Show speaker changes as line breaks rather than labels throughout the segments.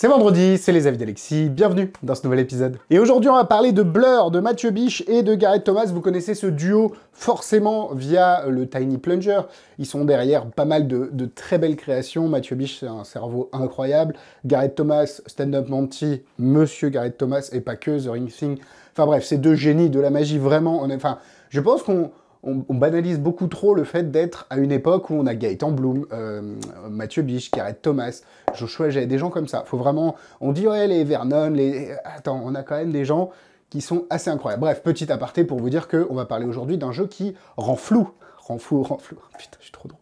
C'est vendredi, c'est les avis d'Alexis, bienvenue dans ce nouvel épisode. Et aujourd'hui on va parler de Blur, de Mathieu Biche et de Gareth Thomas, vous connaissez ce duo forcément via le Tiny Plunger. Ils sont derrière pas mal de, très belles créations, Mathieu Biche c'est un cerveau incroyable, Gareth Thomas, stand-up Monty, monsieur Gareth Thomas et pas que, The Ring Thing. Enfin bref, ces deux génies de la magie vraiment, on est... enfin je pense qu'on on, banalise beaucoup trop le fait d'être à une époque où on a Gaëtan Bloom, euh, Mathieu Biche, Carrette Thomas, Joshua J'ai des gens comme ça. Faut vraiment, on dit ouais les Vernon, les attends, on a quand même des gens qui sont assez incroyables. Bref, petit aparté pour vous dire que on va parler aujourd'hui d'un jeu qui rend flou, rend flou, rend flou. Putain, je suis trop drôle.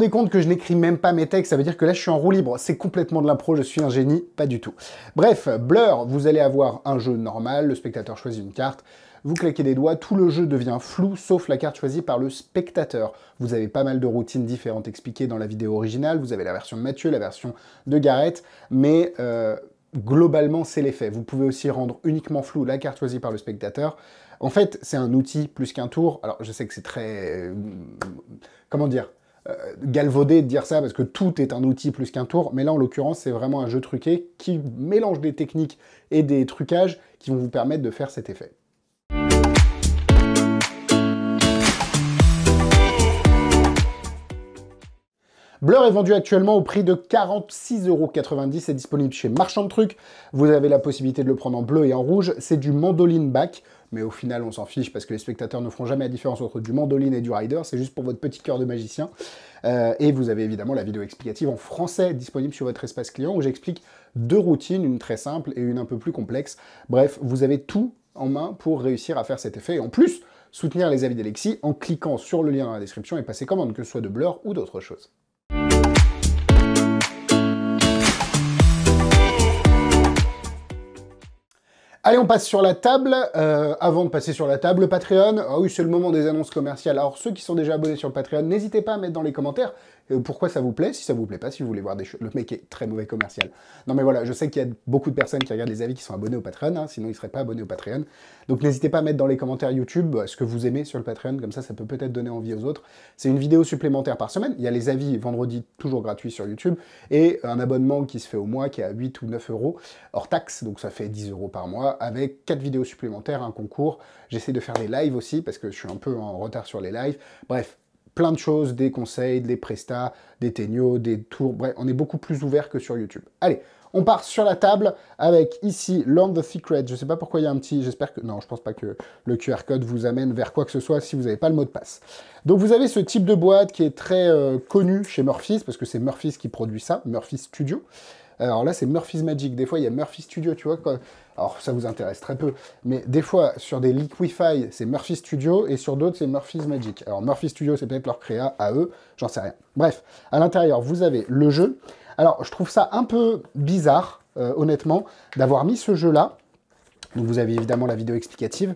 rendez compte que je n'écris même pas mes textes, ça veut dire que là je suis en roue libre, c'est complètement de l'impro, je suis un génie, pas du tout. Bref, Blur, vous allez avoir un jeu normal, le spectateur choisit une carte, vous claquez des doigts, tout le jeu devient flou sauf la carte choisie par le spectateur. Vous avez pas mal de routines différentes expliquées dans la vidéo originale, vous avez la version de Mathieu, la version de Gareth, mais euh, globalement c'est l'effet. Vous pouvez aussi rendre uniquement flou la carte choisie par le spectateur. En fait, c'est un outil plus qu'un tour. Alors je sais que c'est très... Euh, comment dire euh, galvaudé de dire ça parce que tout est un outil plus qu'un tour, mais là en l'occurrence c'est vraiment un jeu truqué qui mélange des techniques et des trucages qui vont vous permettre de faire cet effet. Blur est vendu actuellement au prix de 46,90€ et disponible chez Marchand de Trucs. Vous avez la possibilité de le prendre en bleu et en rouge. C'est du mandoline back mais au final on s'en fiche parce que les spectateurs ne feront jamais la différence entre du mandoline et du rider, c'est juste pour votre petit cœur de magicien. Euh, et vous avez évidemment la vidéo explicative en français disponible sur votre espace client où j'explique deux routines, une très simple et une un peu plus complexe. Bref, vous avez tout en main pour réussir à faire cet effet. Et en plus, soutenir les avis d'Alexis en cliquant sur le lien dans la description et passer commande, que ce soit de Blur ou d'autres choses. Allez, on passe sur la table. Euh, avant de passer sur la table, le Patreon. Ah oui, c'est le moment des annonces commerciales. Alors, ceux qui sont déjà abonnés sur le Patreon, n'hésitez pas à mettre dans les commentaires euh, pourquoi ça vous plaît, si ça vous plaît pas, si vous voulez voir des choses. Le mec est très mauvais commercial. Non mais voilà, je sais qu'il y a beaucoup de personnes qui regardent les avis qui sont abonnés au Patreon, hein, sinon ils seraient pas abonnés au Patreon. Donc n'hésitez pas à mettre dans les commentaires YouTube euh, ce que vous aimez sur le Patreon, comme ça ça peut peut-être donner envie aux autres. C'est une vidéo supplémentaire par semaine, il y a les avis vendredi toujours gratuits sur YouTube, et un abonnement qui se fait au mois qui est à 8 ou 9 euros hors taxe, donc ça fait 10 euros par mois, avec 4 vidéos supplémentaires, un concours. J'essaie de faire des lives aussi parce que je suis un peu en retard sur les lives. Bref, plein de choses, des conseils, des prestats, des teignos, des tours, bref, on est beaucoup plus ouvert que sur YouTube. Allez, on part sur la table avec ici Learn the Secret. Je ne sais pas pourquoi il y a un petit... J'espère que... Non, je ne pense pas que le QR code vous amène vers quoi que ce soit si vous n'avez pas le mot de passe. Donc vous avez ce type de boîte qui est très euh, connu chez Murphy's, parce que c'est Murphy's qui produit ça, Murphy's Studio. Euh, alors là, c'est Murphy's Magic. Des fois, il y a Murphy Studio, tu vois. Quoi. Alors, ça vous intéresse très peu. Mais des fois, sur des Liquify, c'est Murphy Studio, et sur d'autres, c'est Murphy's Magic. Alors, Murphy Studio, c'est peut-être leur créa à eux, j'en sais rien. Bref, à l'intérieur, vous avez le jeu. Alors, je trouve ça un peu bizarre, euh, honnêtement, d'avoir mis ce jeu-là. Donc, vous avez évidemment la vidéo explicative.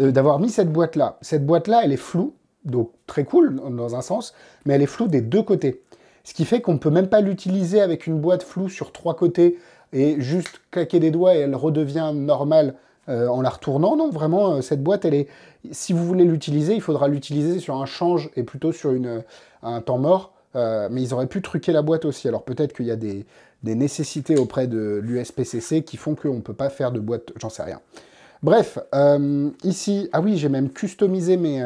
Euh, d'avoir mis cette boîte-là. Cette boîte-là, elle est floue, donc très cool dans un sens, mais elle est floue des deux côtés. Ce qui fait qu'on ne peut même pas l'utiliser avec une boîte floue sur trois côtés et juste claquer des doigts et elle redevient normale euh, en la retournant. Non, vraiment, euh, cette boîte, elle est. Si vous voulez l'utiliser, il faudra l'utiliser sur un change et plutôt sur une, euh, un temps mort. mais ils auraient pu truquer la boîte aussi. Alors peut-être qu'il y a des, nécessités auprès de l'USPCC qui font qu'on ne peut pas faire de boîte, j'en sais rien. Bref, ici, ah oui, j'ai même customisé mais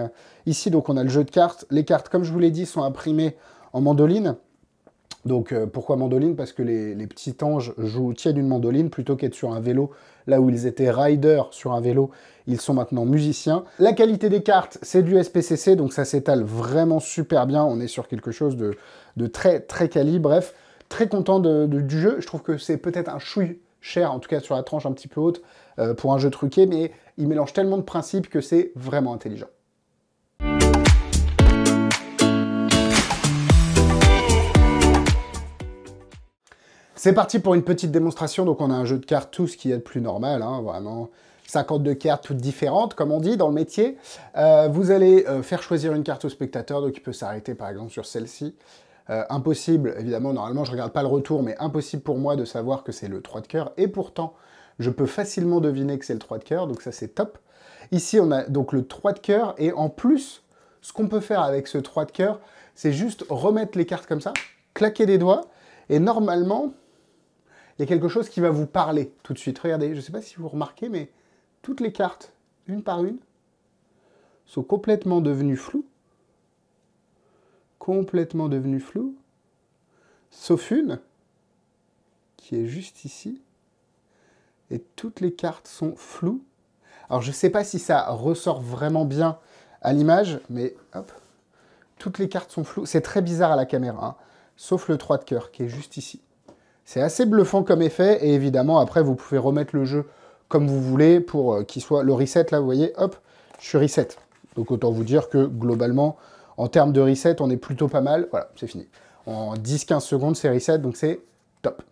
Ici, donc, on a le jeu de cartes. Les cartes, comme je vous l'ai dit, sont imprimées en mandoline. Donc euh, pourquoi mandoline Parce que les, petits anges jouent, tiennent une mandoline plutôt qu'être sur un vélo. Là où ils étaient riders sur un vélo, ils sont maintenant musiciens. La qualité des cartes, c'est du SPCC, donc ça s'étale vraiment super bien. On est sur quelque chose de, très très quali. Bref, très content du jeu. Je trouve que c'est peut-être un chouï cher, en tout cas sur la tranche un petit peu haute, euh, pour un jeu truqué, mais il mélange tellement de principes que c'est vraiment intelligent. C'est parti pour une petite démonstration. Donc on a un jeu de cartes, tout ce qu'il y a de plus normal, hein, vraiment. 52 cartes toutes différentes, comme on dit dans le métier. Euh, vous allez euh, faire choisir une carte au spectateur, donc il peut s'arrêter par exemple sur celle-ci. Euh, impossible, évidemment, normalement je ne regarde pas le retour, mais impossible pour moi de savoir que c'est le 3 de cœur, et pourtant je peux facilement deviner que c'est le 3 de cœur, donc ça c'est top. Ici on a donc le 3 de cœur, et en plus, ce qu'on peut faire avec ce 3 de cœur, c'est juste remettre les cartes comme ça, claquer des doigts, et normalement, il y a quelque chose qui va vous parler tout de suite. Regardez, je ne sais pas si vous remarquez, mais toutes les cartes, une par une, sont complètement devenues floues. Complètement devenues floues. Sauf une, qui est juste ici. Et toutes les cartes sont floues. Alors je ne sais pas si ça ressort vraiment bien à l'image, mais hop, toutes les cartes sont floues. C'est très bizarre à la caméra, hein. sauf le 3 de cœur qui est juste ici. C'est assez bluffant comme effet, et évidemment, après, vous pouvez remettre le jeu comme vous voulez pour euh, qu'il soit le reset, là, vous voyez, hop, je suis reset. Donc autant vous dire que, globalement, en termes de reset, on est plutôt pas mal. Voilà, c'est fini. En 10-15 secondes, c'est reset, donc c'est top.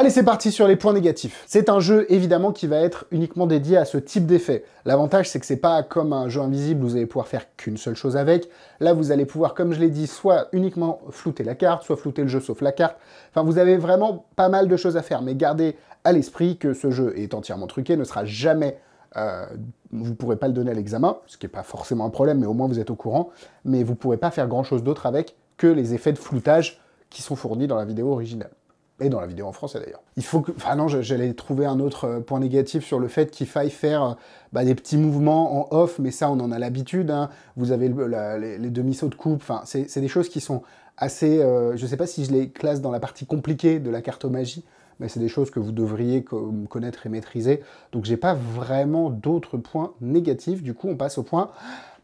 Allez, c'est parti sur les points négatifs. C'est un jeu évidemment qui va être uniquement dédié à ce type d'effet. L'avantage c'est que c'est pas comme un jeu invisible vous allez pouvoir faire qu'une seule chose avec. Là, vous allez pouvoir comme je l'ai dit soit uniquement flouter la carte, soit flouter le jeu sauf la carte. Enfin, vous avez vraiment pas mal de choses à faire, mais gardez à l'esprit que ce jeu est entièrement truqué, ne sera jamais euh, vous ne pourrez pas le donner à l'examen, ce qui n'est pas forcément un problème, mais au moins vous êtes au courant, mais vous ne pourrez pas faire grand-chose d'autre avec que les effets de floutage qui sont fournis dans la vidéo originale et dans la vidéo en français d'ailleurs. Il faut que, enfin non, j'allais trouver un autre euh, point négatif sur le fait qu'il faille faire euh, bah, des petits mouvements en off, mais ça on en a l'habitude. Hein. Vous avez les, demi-sauts de coupe, enfin c'est des choses qui sont assez, Je euh, je sais pas si je les classe dans la partie compliquée de la cartomagie, mais c'est des choses que vous devriez connaître et maîtriser. Donc j'ai pas vraiment d'autres points négatifs. Du coup, on passe au point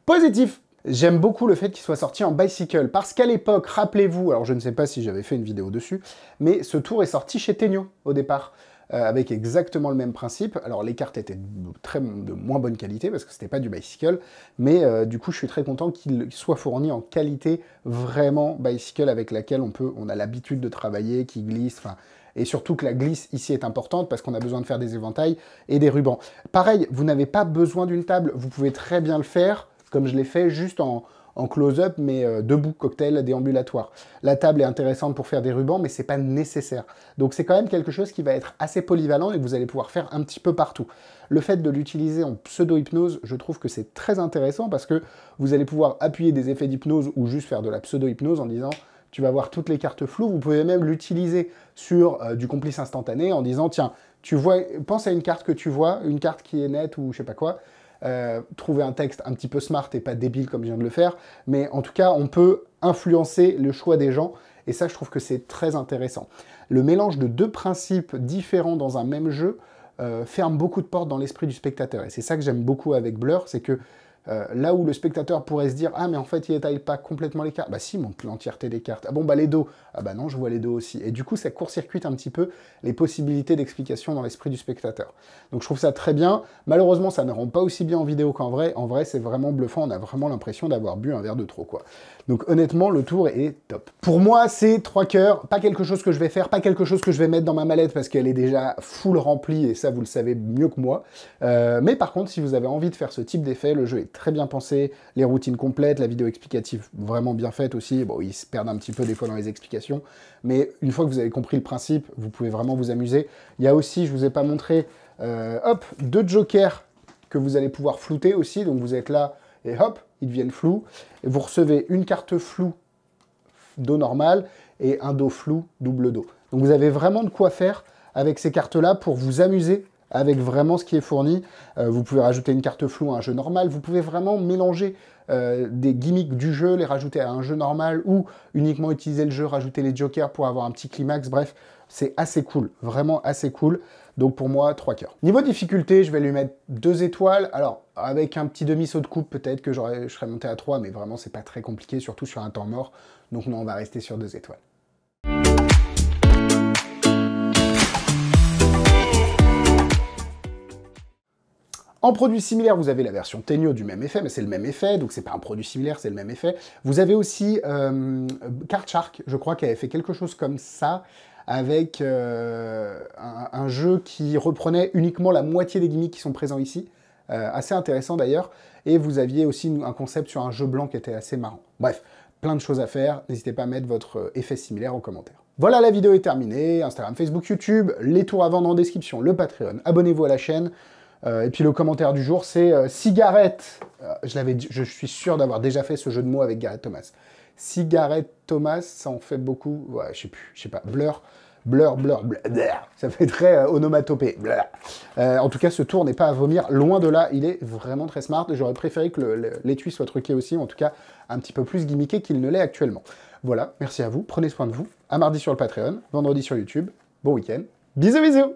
positif. J'aime beaucoup le fait qu'il soit sorti en bicycle, parce qu'à l'époque, rappelez-vous, alors je ne sais pas si j'avais fait une vidéo dessus, mais ce tour est sorti chez Tegno au départ, euh, avec exactement le même principe. Alors les cartes étaient de, très, de moins bonne qualité, parce que ce n'était pas du bicycle, mais euh, du coup je suis très content qu'il soit fourni en qualité vraiment bicycle, avec laquelle on, peut, on a l'habitude de travailler, qui glisse, et surtout que la glisse ici est importante parce qu'on a besoin de faire des éventails et des rubans. Pareil, vous n'avez pas besoin d'une table, vous pouvez très bien le faire comme je l'ai fait juste en, close-up, mais euh, debout, cocktail déambulatoire. La table est intéressante pour faire des rubans, mais c'est pas nécessaire. Donc c'est quand même quelque chose qui va être assez polyvalent et que vous allez pouvoir faire un petit peu partout. Le fait de l'utiliser en pseudo-hypnose, je trouve que c'est très intéressant parce que vous allez pouvoir appuyer des effets d'hypnose ou juste faire de la pseudo-hypnose en disant tu vas voir toutes les cartes floues, vous pouvez même l'utiliser sur euh, du complice instantané en disant tiens, tu vois, pense à une carte que tu vois, une carte qui est nette ou je sais pas quoi, euh, trouver un texte un petit peu smart et pas débile comme je viens de le faire, mais en tout cas, on peut influencer le choix des gens. Et ça, je trouve que c'est très intéressant. Le mélange de deux principes différents dans un même jeu euh, ferme beaucoup de portes dans l'esprit du spectateur. Et c'est ça que j'aime beaucoup avec Blur, c'est que euh, là où le spectateur pourrait se dire ah mais en fait il étale pas complètement les cartes, bah si il manque l'entièreté des cartes. Ah bon bah les dos, ah bah non je vois les dos aussi. Et du coup ça court-circuite un petit peu les possibilités d'explication dans l'esprit du spectateur. Donc je trouve ça très bien. Malheureusement ça ne rend pas aussi bien en vidéo qu'en vrai. En vrai c'est vraiment bluffant, on a vraiment l'impression d'avoir bu un verre de trop quoi. Donc honnêtement le tour est top. Pour moi c'est trois coeurs, pas quelque chose que je vais faire, pas quelque chose que je vais mettre dans ma mallette parce qu'elle est déjà full remplie et ça vous le savez mieux que moi. Euh, mais par contre si vous avez envie de faire ce type d'effet, le jeu est très bien pensé, les routines complètes, la vidéo explicative vraiment bien faite aussi. Bon, ils se perdent un petit peu des fois dans les explications, mais une fois que vous avez compris le principe, vous pouvez vraiment vous amuser. Il y a aussi, je ne vous ai pas montré, euh, hop, deux jokers que vous allez pouvoir flouter aussi. Donc vous êtes là et hop, ils deviennent flous. Et vous recevez une carte floue dos normal et un dos flou double dos. Donc vous avez vraiment de quoi faire avec ces cartes-là pour vous amuser avec vraiment ce qui est fourni. Euh, vous pouvez rajouter une carte floue à un jeu normal, vous pouvez vraiment mélanger euh, des gimmicks du jeu, les rajouter à un jeu normal ou uniquement utiliser le jeu, rajouter les jokers pour avoir un petit climax, bref, c'est assez cool, vraiment assez cool. Donc pour moi, 3 cœurs. Niveau difficulté, je vais lui mettre 2 étoiles. Alors, avec un petit demi-saut de coupe, peut-être que je serais monté à 3, mais vraiment, c'est pas très compliqué, surtout sur un temps mort. Donc non, on va rester sur 2 étoiles. En produit similaire, vous avez la version Tenio du même effet, mais c'est le même effet, donc c'est pas un produit similaire, c'est le même effet. Vous avez aussi euh, Shark, je crois, qui avait fait quelque chose comme ça avec euh, un, jeu qui reprenait uniquement la moitié des gimmicks qui sont présents ici. Euh, assez intéressant d'ailleurs. Et vous aviez aussi un concept sur un jeu blanc qui était assez marrant. Bref, plein de choses à faire. N'hésitez pas à mettre votre effet similaire en commentaire. Voilà, la vidéo est terminée. Instagram, Facebook, YouTube, les tours à vendre en description, le Patreon. Abonnez-vous à la chaîne. Euh, et puis le commentaire du jour, c'est euh, cigarette. Euh, je, l'avais, je suis sûr d'avoir déjà fait ce jeu de mots avec Gareth Thomas. Cigarette Thomas, ça en fait beaucoup. Ouais, je sais plus, je sais pas. Blur. Blur, blur, blur, ça fait très onomatopé. onomatopée. en tout cas, ce tour n'est pas à vomir. Loin de là, il est vraiment très smart. J'aurais préféré que l'étui soit truqué aussi, en tout cas un petit peu plus gimmické qu'il ne l'est actuellement. Voilà, merci à vous, prenez soin de vous. À mardi sur le Patreon, vendredi sur YouTube. Bon week-end. Bisous, bisous